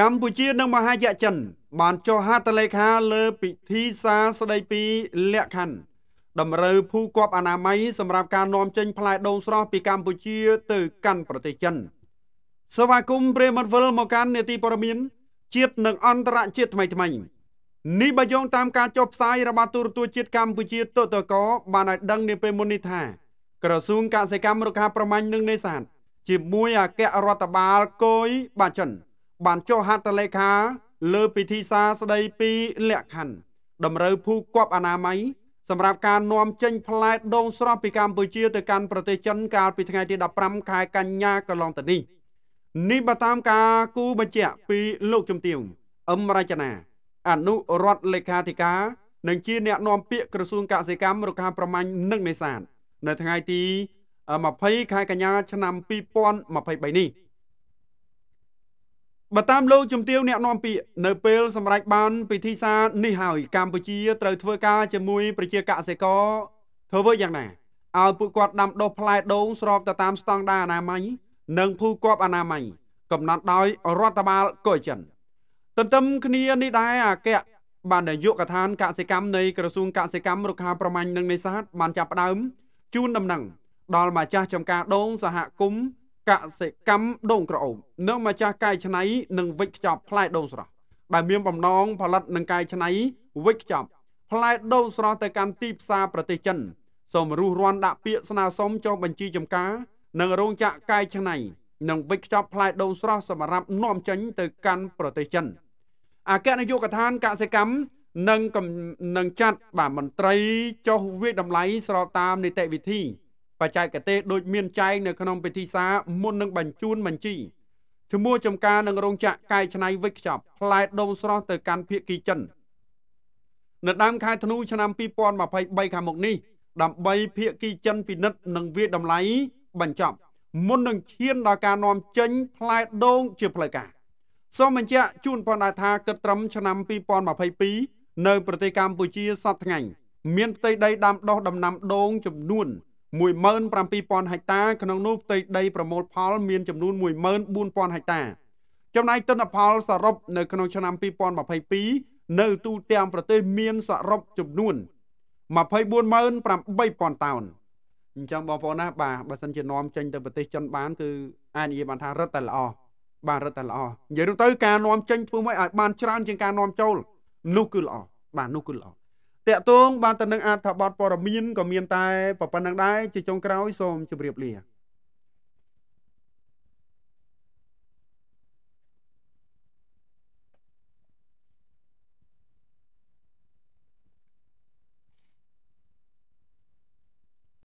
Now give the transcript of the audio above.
កម្ពុជានិងមហាយចិនបានចុះហត្ថលេខាលើពិធីសារស្តីពីលក្ខខណ្ឌតម្រូវភូគប់អនាម័យសម្រាប់ការនាំចេញផ្លែដូងស្រស់ពីកម្ពុជាទៅកាន់ប្រទេសចិនសេវាគមន៍ព្រេមវិលមកកាន់នេតិព័រមានជាតិនិងអន្តរជាតិថ្មីថ្មីនេះបើយោងតាមការចុះផ្សាយរបស់ទូរទស្សន៍ជាតិកម្ពុជាតតកបានឲ្យដឹងនាពេលមុននេះថាក្រសួងកសិកម្មរុក្ខាប្រមាញ់និងនេសាទជាមួយអគ្គរដ្ឋបាលគយបាចិនបានចុះហត្ថលេខា លើពិធីសារស្ដីពីលក្ខខណ្ឌតម្រូវភូគប់អនាម័យសម្រាប់ការនាំចេញផ្លែដូងស្រស់ពីកម្ពុជា ទៅកាន់ប្រទេសចិនកាលពីថ្ងៃទី15ខែកញ្ញាកន្លងទៅនេះនេះបើតាមការគូបញ្ជាក់ពីលោកជំទាវអឹមរចនាអនុរដ្ឋលេខាធិការនិងជាអ្នកនាំពាក្យក្រសួងកសិកម្មរុក្ខាប្រមាញ់និងនេសាទនៅ ថ្ងៃទី20ខែកញ្ញាឆ្នាំ2023នេះបើតាមលោកជំទាវអ្នកនាំពាក្យនៅពេលសម្រេចបាន ពិធីសារនេះហើយ កម្ពុជាត្រូវធ្វើការជាមួយប្រជាកសិករធ្វើយ៉ាងណាឲ្យពួកគាត់ដាំដុះផ្លែ ដូងស្របទៅតាមស្តង់ដារអនាម័យនិងភូគប់អនាម័យកំណត់ដោយរដ្ឋបាលកូចិនទន្ទឹមគ្នានេះដែរអគ្គបាននាយកដ្ឋានកសិកម្មនៃក្រសួងកសិកម្មរុក្ខាប្រមាញ់និងនេសាទបានចាប់ផ្ដើមជូនដំណឹងដល់ម្ចាស់ចំការដូងសហគមន៍កសិកម្មដូងក្រអូបនិងម្ចាស់កាយឆ្នៃនិងវិចខ្ចប់ផ្លែដូងស្រស់ដែលមានបំណងផលិតនិងកាយឆ្នៃវិចខ្ចប់ផ្លែដូងស្រស់ទៅកាន់ទីផ្សារប្រទេសចិនសូមរុះរាន់ដាក់ពាក្យស្នើសុំចុះបញ្ជីចំការនិងរោងចក្រកាយឆ្នៃនិងវិចខ្ចប់ផ្លែដូងស្រស់សម្រាប់នាំចេញទៅកាន់ប្រទេសចិនអគ្គនាយកដ្ឋានកសិកម្មនិងនឹងចាត់បាទមន្ត្រីចុះវិយតម្លៃស្របតាមនីតិវិធីបច្ចេកទេសដូចមានចែងនៅក្នុងពិធីសារមុននឹងបញ្ជូនបញ្ជីឈ្មោះចំការនឹងរោងចក្រកែច្នៃវិកខ្ចប់ផ្លែដូងស្រស់ទៅកាន់ភៀកគីចិននៅដើមខែធ្នូឆ្នាំ2023ខាងមុខនេះដើម្បីភៀកគីចិនពិនិត្យនិងវាតម្លៃបញ្ចប់មុននឹងឈានដល់ការនាំចេញផ្លែដូងជាផ្លូវការសូមបញ្ជាក់ជូនផងដែរថាគិតត្រឹមឆ្នាំ2022នៅប្រទេសកម្ពុជាសពថ្ងៃមានផ្ទៃដីដាំដុះដំណាំដូងចំនួន17000ហិកតាក្នុងនោះផ្ទៃដីប្រមូលផលមានចំនួន14000ហិកតាចំណែកទិន្នផលសរុបនៅក្នុងឆ្នាំ2022នៅទូទាំងប្រទេសមានសរុបចំនួន248000តោនអញ្ចឹងបងប្អូនណាបាទបើសិនជានាំចេញទៅប្រទេសចិនបានគឺអាចនិយាយបានថារឹតតែល្អបានរឹតតែល្អនិយាយទៅការនាំចេញធ្វើមកឲ្យបានច្រើនជាងការនាំចូលនោះគឺល្អបាទនោះគឺល្អតកតងបានទៅនឹងអត្ថបទព័រមៀនក៏មានតែប៉ុណ្្នឹងដែរជាចុងក្រោយសូមជម្រាបលា